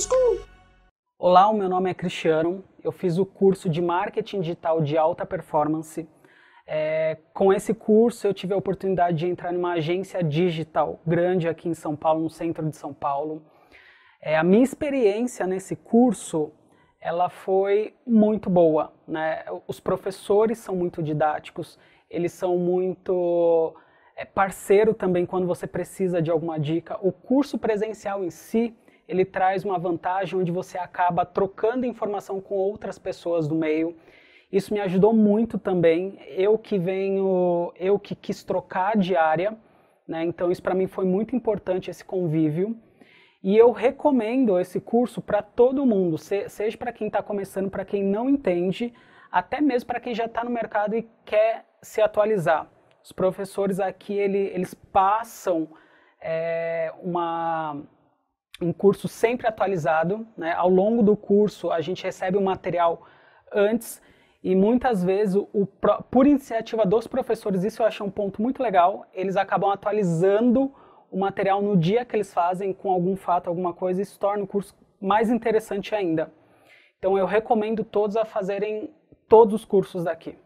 School! Olá, o meu nome é Cristiano. Eu fiz o curso de Marketing Digital de Alta Performance. É, com esse curso, eu tive a oportunidade de entrar numa agência digital grande aqui em São Paulo, no centro de São Paulo. É, a minha experiência nesse curso, ela foi muito boa. Né? Os professores são muito didáticos, eles são muito é, parceiro também quando você precisa de alguma dica. O curso presencial em si, ele traz uma vantagem onde você acaba trocando informação com outras pessoas do meio. Isso me ajudou muito também. Eu que venho, eu que quis trocar de área, né? Então isso para mim foi muito importante esse convívio. E eu recomendo esse curso para todo mundo, seja para quem está começando, para quem não entende, até mesmo para quem já está no mercado e quer se atualizar. Os professores aqui ele, eles passam é, uma um curso sempre atualizado. Né? Ao longo do curso, a gente recebe o material antes e muitas vezes, o, por iniciativa dos professores, isso eu acho um ponto muito legal, eles acabam atualizando o material no dia que eles fazem com algum fato, alguma coisa, e isso torna o curso mais interessante ainda. Então, eu recomendo todos a fazerem todos os cursos daqui.